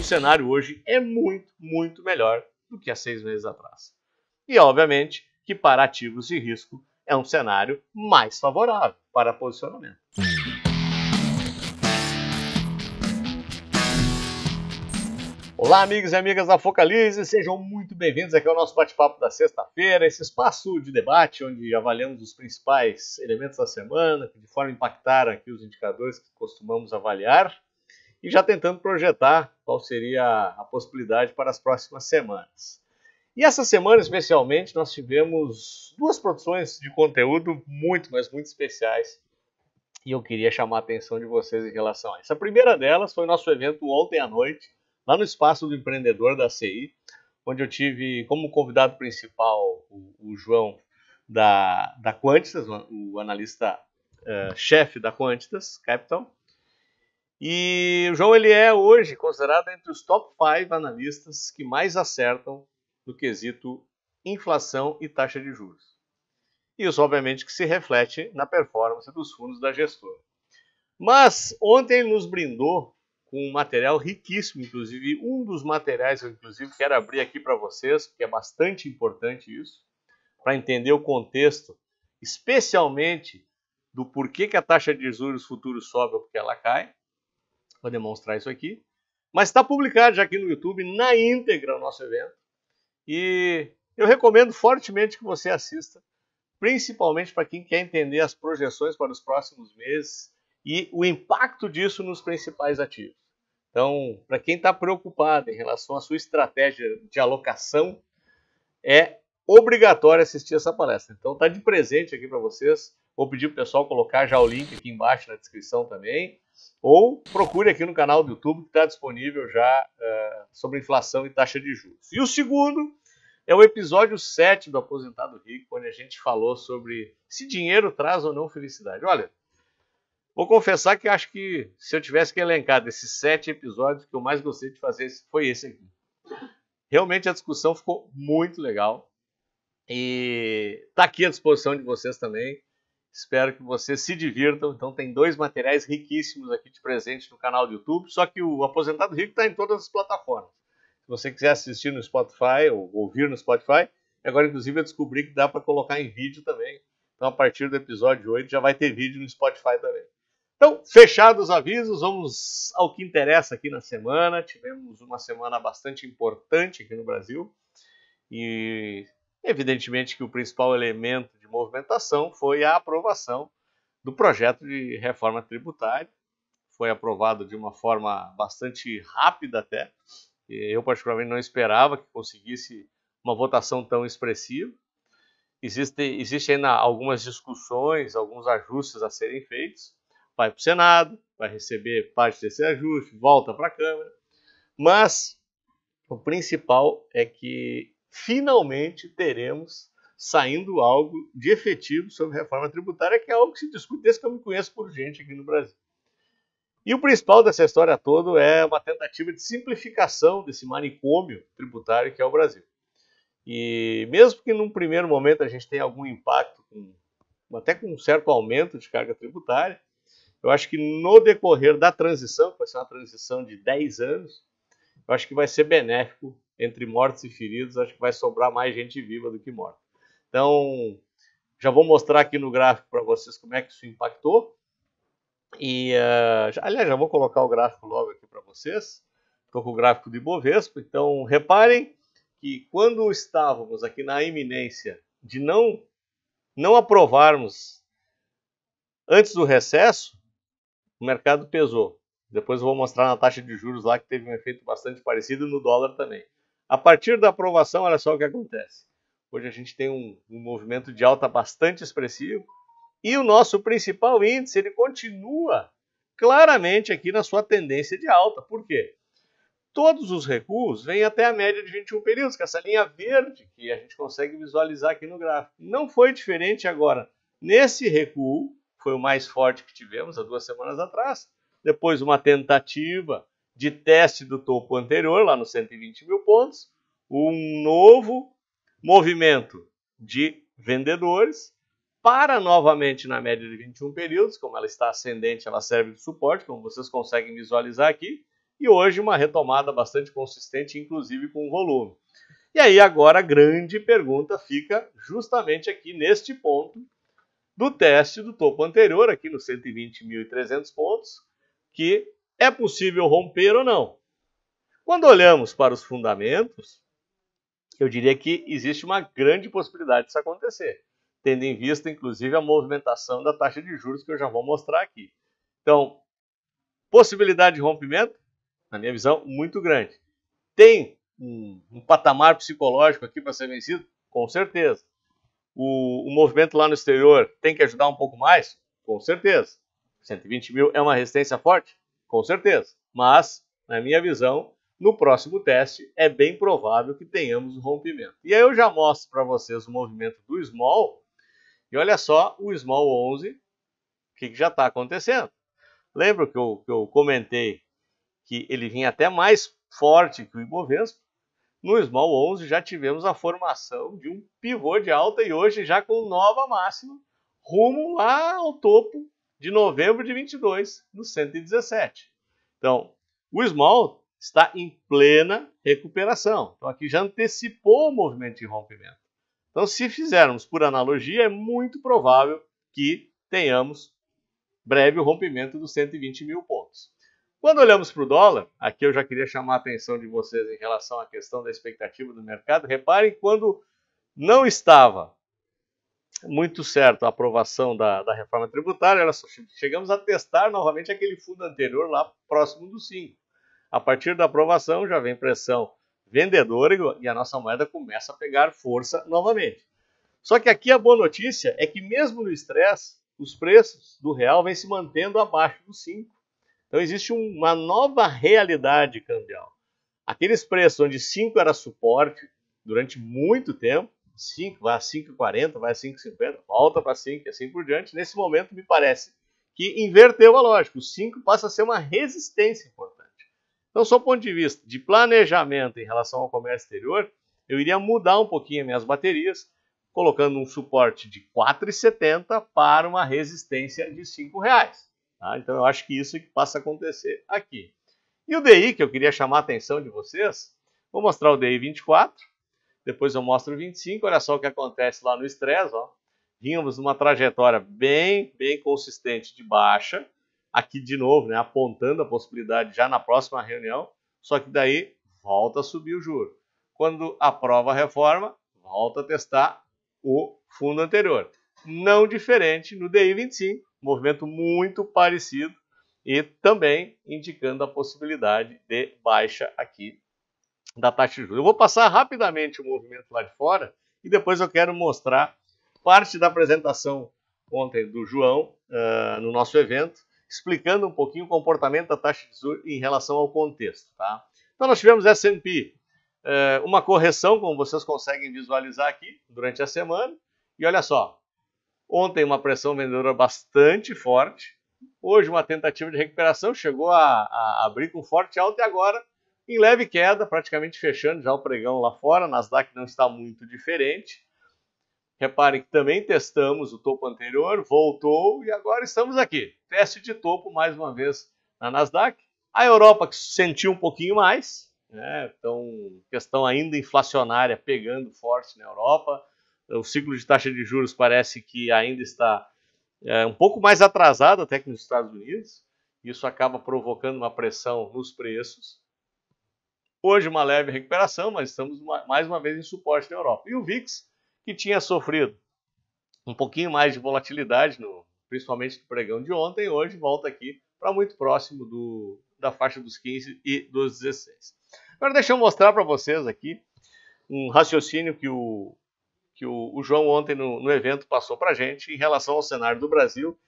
o cenário hoje é muito, muito melhor do que há seis meses atrás. E, obviamente, que para ativos de risco é um cenário mais favorável para posicionamento. Olá, amigos e amigas da Focalize, sejam muito bem-vindos aqui ao nosso bate-papo da sexta-feira, esse espaço de debate onde avaliamos os principais elementos da semana, que de forma impactaram impactar aqui os indicadores que costumamos avaliar e já tentando projetar qual seria a possibilidade para as próximas semanas. E essa semana, especialmente, nós tivemos duas produções de conteúdo muito, mas muito especiais. E eu queria chamar a atenção de vocês em relação a isso. A primeira delas foi nosso evento ontem à noite, lá no Espaço do Empreendedor da CI, onde eu tive como convidado principal o, o João da, da Quantitas, o, o analista uh, chefe da Quantitas Capital, e o João ele é hoje considerado entre os top 5 analistas que mais acertam no quesito inflação e taxa de juros. Isso obviamente que se reflete na performance dos fundos da gestora. Mas ontem ele nos brindou com um material riquíssimo, inclusive um dos materiais eu inclusive quero abrir aqui para vocês, porque é bastante importante isso, para entender o contexto, especialmente do porquê que a taxa de juros futuros sobe ou porque ela cai para demonstrar isso aqui. Mas está publicado já aqui no YouTube, na íntegra, o nosso evento. E eu recomendo fortemente que você assista, principalmente para quem quer entender as projeções para os próximos meses e o impacto disso nos principais ativos. Então, para quem está preocupado em relação à sua estratégia de alocação, é obrigatório assistir essa palestra. Então, está de presente aqui para vocês. Vou pedir para o pessoal colocar já o link aqui embaixo na descrição também ou procure aqui no canal do YouTube que está disponível já uh, sobre inflação e taxa de juros. E o segundo é o episódio 7 do Aposentado Rico, onde a gente falou sobre se dinheiro traz ou não felicidade. Olha, vou confessar que acho que se eu tivesse que elencar desses sete episódios, que eu mais gostei de fazer foi esse aqui. Realmente a discussão ficou muito legal e está aqui à disposição de vocês também. Espero que vocês se divirtam. Então tem dois materiais riquíssimos aqui de presente no canal do YouTube, só que o Aposentado Rico está em todas as plataformas. Se você quiser assistir no Spotify ou ouvir no Spotify, agora inclusive eu descobri que dá para colocar em vídeo também. Então a partir do episódio 8 já vai ter vídeo no Spotify também. Então, fechados os avisos, vamos ao que interessa aqui na semana. Tivemos uma semana bastante importante aqui no Brasil. E evidentemente que o principal elemento movimentação foi a aprovação do projeto de reforma tributária. Foi aprovado de uma forma bastante rápida até. Eu, particularmente, não esperava que conseguisse uma votação tão expressiva. Existem existe ainda algumas discussões, alguns ajustes a serem feitos. Vai para o Senado, vai receber parte desse ajuste, volta para a Câmara. Mas o principal é que finalmente teremos saindo algo de efetivo sobre reforma tributária, que é algo que se discute desde que eu me conheço por gente aqui no Brasil. E o principal dessa história toda é uma tentativa de simplificação desse manicômio tributário que é o Brasil. E mesmo que num primeiro momento a gente tenha algum impacto, com, até com um certo aumento de carga tributária, eu acho que no decorrer da transição, que vai ser uma transição de 10 anos, eu acho que vai ser benéfico entre mortos e feridos, acho que vai sobrar mais gente viva do que morta. Então, já vou mostrar aqui no gráfico para vocês como é que isso impactou. E, uh, já, aliás, já vou colocar o gráfico logo aqui para vocês. Estou com o gráfico de Bovespa, então reparem que quando estávamos aqui na iminência de não, não aprovarmos antes do recesso, o mercado pesou. Depois eu vou mostrar na taxa de juros lá que teve um efeito bastante parecido no dólar também. A partir da aprovação, olha só o que acontece. Hoje a gente tem um, um movimento de alta bastante expressivo. E o nosso principal índice, ele continua claramente aqui na sua tendência de alta. Por quê? Todos os recuos vêm até a média de 21 períodos, que é essa linha verde que a gente consegue visualizar aqui no gráfico. Não foi diferente agora. Nesse recuo, foi o mais forte que tivemos há duas semanas atrás. Depois, uma tentativa de teste do topo anterior, lá nos 120 mil pontos. Um novo movimento de vendedores para novamente na média de 21 períodos, como ela está ascendente, ela serve de suporte, como vocês conseguem visualizar aqui, e hoje uma retomada bastante consistente, inclusive com volume. E aí agora a grande pergunta fica justamente aqui neste ponto do teste do topo anterior, aqui nos 120.300 pontos, que é possível romper ou não. Quando olhamos para os fundamentos, eu diria que existe uma grande possibilidade disso acontecer, tendo em vista, inclusive, a movimentação da taxa de juros que eu já vou mostrar aqui. Então, possibilidade de rompimento, na minha visão, muito grande. Tem um, um patamar psicológico aqui para ser vencido? Com certeza. O, o, movimento lá no exterior tem que ajudar um pouco mais? Com certeza. 120 mil é uma resistência forte? Com certeza. Mas, na minha visão, no próximo teste é bem provável que tenhamos um rompimento. E aí eu já mostro para vocês o movimento do small. E olha só o small 11, o que, que, já está acontecendo. Lembra que eu, que eu comentei que ele vinha até mais forte que o Ibovespa? No small 11 já tivemos a formação de um pivô de alta e hoje já com nova máxima rumo lá ao topo de novembro de 22, no 117. Então, o small está em plena recuperação. Então aqui já antecipou o movimento de rompimento. Então, se fizermos por analogia, é muito provável que tenhamos breve o rompimento dos 120 mil pontos. Quando olhamos para o dólar, aqui eu já queria chamar a atenção de vocês em relação à questão da expectativa do mercado. Reparem, quando não estava muito certo a aprovação da, da reforma tributária, chegamos a testar novamente aquele fundo anterior lá próximo do 5. A partir da aprovação já vem pressão vendedora e a nossa moeda começa a pegar força novamente. Só que aqui a boa notícia é que mesmo no estresse, os preços do real vêm se mantendo abaixo dos 5. Então existe uma nova realidade cambial. Aqueles preços onde 5 era suporte durante muito tempo, 5, vai a 5,40, vai a 5,50, volta para 5 e assim por diante, nesse momento me parece que inverteu a lógica. O 5 passa a ser uma resistência importante. Então, só do ponto de vista de planejamento em relação ao comércio exterior, eu iria mudar um pouquinho minhas baterias, colocando um suporte de R$ 4,70 para uma resistência de R$ reais. Tá? Então, eu acho que isso é que passa a acontecer aqui. E o DI, que eu queria chamar a atenção de vocês, vou mostrar o DI 24, depois eu mostro o 25, olha só o que acontece lá no estresse, Vínhamos numa trajetória bem, bem consistente de baixa, aqui de novo, né, apontando a possibilidade já na próxima reunião, só que daí volta a subir o juro. Quando aprova a reforma, volta a testar o fundo anterior. Não diferente no DI 25, movimento muito parecido e também indicando a possibilidade de baixa aqui da taxa de juros. Eu vou passar rapidamente o movimento lá de fora e depois eu quero mostrar parte da apresentação ontem do João uh, no nosso evento explicando um pouquinho o comportamento da taxa de juros em relação ao contexto. Tá? Então, nós tivemos S&P, eh, uma correção, como vocês conseguem visualizar aqui, durante a semana. E olha só, ontem uma pressão vendedora bastante forte, hoje uma tentativa de recuperação, chegou a, a abrir com forte alta e agora em leve queda, praticamente fechando já o pregão lá fora. Nasdaq não está muito diferente. Repare que também testamos o topo anterior, voltou e agora estamos aqui. Teste de topo mais uma vez na Nasdaq. A Europa que sentiu um pouquinho mais, né? então questão ainda inflacionária pegando forte na Europa. O ciclo de taxa de juros parece que ainda está é, um pouco mais atrasado até que nos Estados Unidos. Isso acaba provocando uma pressão nos preços. Hoje uma leve recuperação, mas estamos mais uma vez em suporte na Europa. E o VIX que tinha sofrido um pouquinho mais de volatilidade, no, principalmente no pregão de ontem, hoje volta aqui para muito próximo do, da faixa dos 15 e dos 16. Agora deixa eu mostrar para vocês aqui um raciocínio que o, que o, o João ontem no, no evento passou para a gente em relação ao cenário do Brasil.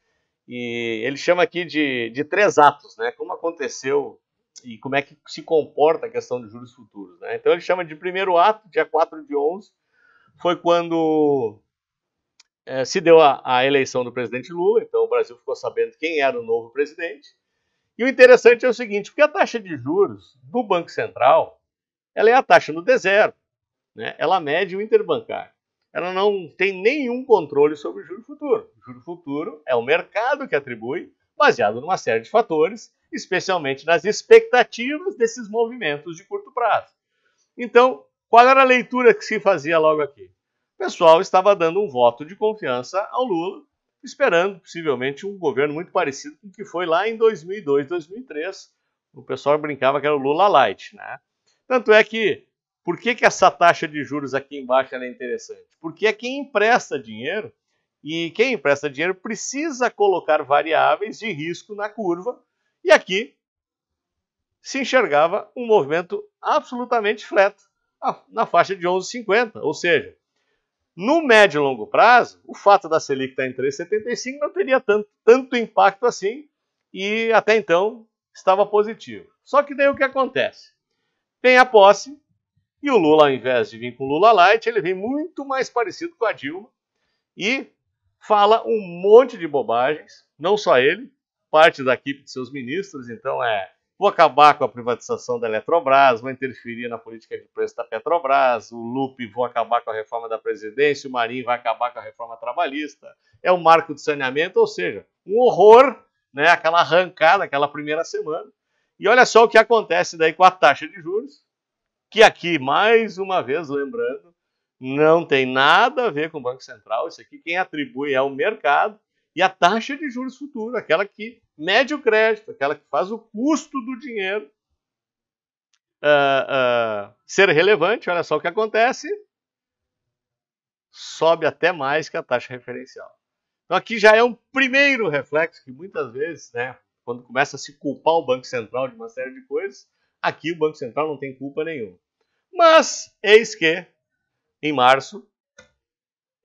E ele chama aqui de, de três atos, né? Como aconteceu e como é que se comporta a questão de juros futuros. Né? Então ele chama de primeiro ato, dia 4 de 11, foi quando é, se deu a, a, eleição do presidente Lula, então o Brasil ficou sabendo quem era o novo presidente. E o interessante é o seguinte, porque a taxa de juros do Banco Central, ela é a taxa no deserto, né? ela mede o interbancário. Ela não tem nenhum controle sobre o juro futuro. O juro futuro é o mercado que atribui, baseado numa série de fatores, especialmente nas expectativas desses movimentos de curto prazo. Então, qual era a leitura que se fazia logo aqui? O pessoal estava dando um voto de confiança ao Lula, esperando possivelmente um governo muito parecido com o que foi lá em 2002, 2003. O pessoal brincava que era o Lula Light. Né? Tanto é que, por que, que essa taxa de juros aqui embaixo é interessante? Porque é quem empresta dinheiro e quem empresta dinheiro precisa colocar variáveis de risco na curva. E aqui se enxergava um movimento absolutamente flat na faixa de 11,50. Ou seja, no médio e longo prazo, o fato da Selic estar tá em 3,75 não teria tanto, tanto impacto assim e até então estava positivo. Só que daí o que acontece? Tem a posse e o Lula, ao invés de vir com o Lula Light, ele vem muito mais parecido com a Dilma e fala um monte de bobagens, não só ele, parte da equipe de seus ministros, então é vou acabar com a privatização da Eletrobras, vou interferir na política de preço da Petrobras, o Lupe vão acabar com a reforma da presidência, o Marinho vai acabar com a reforma trabalhista. É um marco de saneamento, ou seja, um horror, né? aquela arrancada, aquela primeira semana. E olha só o que acontece daí com a taxa de juros, que aqui, mais uma vez, lembrando, não tem nada a ver com o Banco Central. Isso aqui quem atribui é o mercado e a taxa de juros futuro, aquela que médio crédito, aquela que faz o custo do dinheiro uh, uh, ser relevante, olha só o que acontece, sobe até mais que a taxa referencial. Então aqui já é um primeiro reflexo que muitas vezes, né, quando começa a se culpar o Banco Central de uma série de coisas, aqui o Banco Central não tem culpa nenhuma. Mas eis que, em março,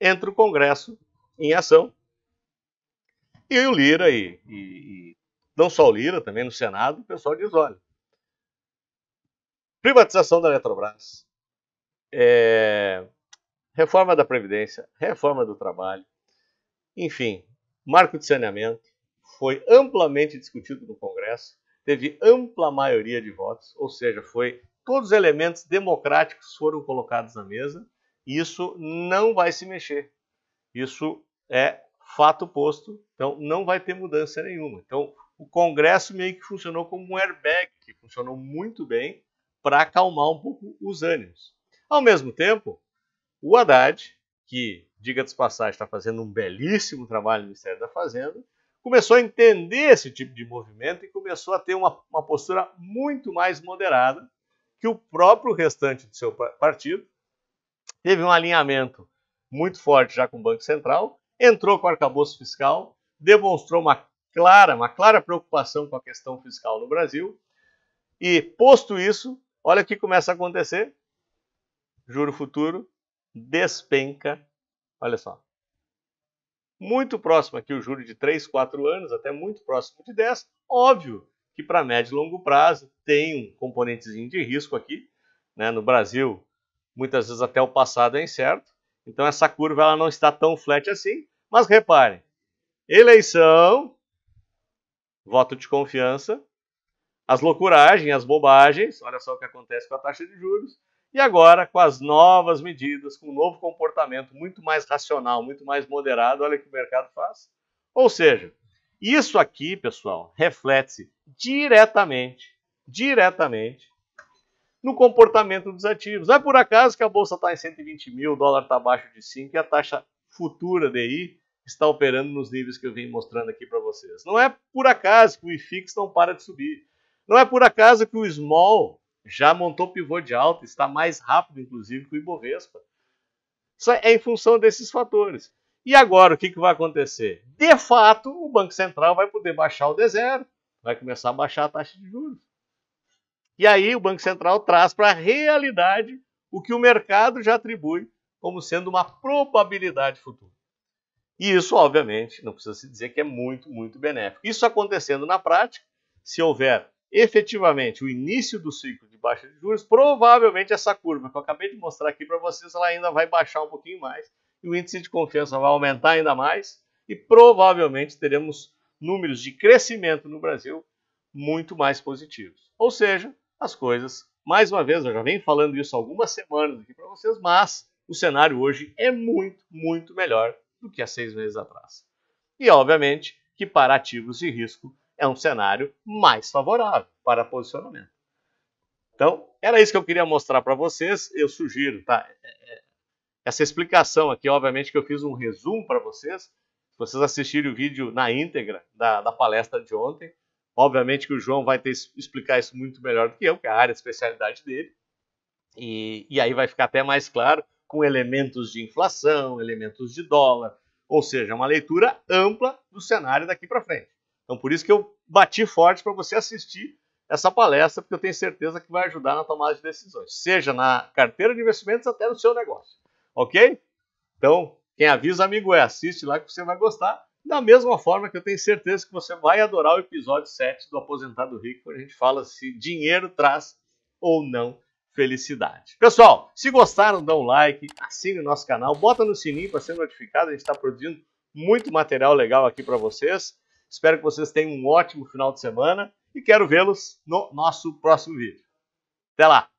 entra o Congresso em ação e o Lira e, e, e não só o Lira, também no Senado, o pessoal diz, olha, privatização da Eletrobras, é, reforma da Previdência, reforma do trabalho, enfim, marco de saneamento, foi amplamente discutido no Congresso, teve ampla maioria de votos, ou seja, foi todos os elementos democráticos foram colocados na mesa, isso não vai se mexer. Isso é fato posto, então não vai ter mudança nenhuma. Então o Congresso meio que funcionou como um airbag, que funcionou muito bem para acalmar um pouco os ânimos. Ao mesmo tempo, o Haddad, que, diga-se passagem, está fazendo um belíssimo trabalho no Ministério da Fazenda, começou a entender esse tipo de movimento e começou a ter uma, uma postura muito mais moderada que o próprio restante do seu partido. Teve um alinhamento muito forte já com o Banco Central entrou com o arcabouço fiscal, demonstrou uma clara, uma clara preocupação com a questão fiscal no Brasil. E posto isso, olha o que começa a acontecer. Juro futuro despenca. Olha só. Muito próximo aqui o juro de 3, 4 anos, até muito próximo de 10. Óbvio que para médio e longo prazo tem um componentezinho de risco aqui. Né? No Brasil, muitas vezes até o passado é incerto. Então essa curva ela não está tão flat assim, mas reparem, eleição, voto de confiança, as loucuragens, as bobagens, olha só o que acontece com a taxa de juros, e agora com as novas medidas, com um novo comportamento muito mais racional, muito mais moderado, olha o que o mercado faz. Ou seja, isso aqui, pessoal, reflete-se diretamente, diretamente no comportamento dos ativos. Não ah, é por acaso que a bolsa está em 120 mil, o dólar está abaixo de 5 e a taxa futura DI está operando nos níveis que eu venho mostrando aqui para vocês. Não é por acaso que o IFIX não para de subir. Não é por acaso que o Small já montou pivô de alta, está mais rápido, inclusive, que o Ibovespa. Isso é em função desses fatores. E agora, o que, que vai acontecer? De fato, o Banco Central vai poder baixar o D0, vai começar a baixar a taxa de juros. E aí o Banco Central traz para a realidade o que o mercado já atribui como sendo uma probabilidade futura. E isso, obviamente, não precisa se dizer que é muito, muito benéfico. Isso acontecendo na prática, se houver efetivamente o início do ciclo de baixa de juros, provavelmente essa curva que eu acabei de mostrar aqui para vocês, ela ainda vai baixar um pouquinho mais e o índice de confiança vai aumentar ainda mais e provavelmente teremos números de crescimento no Brasil muito mais positivos. Ou seja, as coisas, mais uma vez, eu já venho falando isso há algumas semanas aqui para vocês, mas o cenário hoje é muito, muito melhor do que há seis meses atrás. E, obviamente, que para ativos de risco é um cenário mais favorável para posicionamento. Então, era isso que eu queria mostrar para vocês. Eu sugiro, tá? É, é, essa explicação aqui, obviamente, que eu fiz um resumo para vocês. Se vocês assistirem o vídeo na íntegra da, da palestra de ontem, Obviamente que o João vai ter, explicar isso muito melhor do que eu, que é a área de especialidade dele. E, e aí vai ficar até mais claro com elementos de inflação, elementos de dólar, ou seja, uma leitura ampla do cenário daqui para frente. Então, por isso que eu bati forte para você assistir essa palestra, porque eu tenho certeza que vai ajudar na tomada de decisões, seja na carteira de investimentos até no seu negócio, ok? Então, quem avisa, amigo, é assiste lá que você vai gostar. Da mesma forma que eu tenho certeza que você vai adorar o episódio 7 do Aposentado Rico, onde a gente fala se dinheiro traz ou não felicidade. Pessoal, se gostaram, dá um like, assine o nosso canal, bota no sininho para ser notificado, a gente está produzindo muito material legal aqui para vocês. Espero que vocês tenham um ótimo final de semana e quero vê-los no nosso próximo vídeo. Até lá!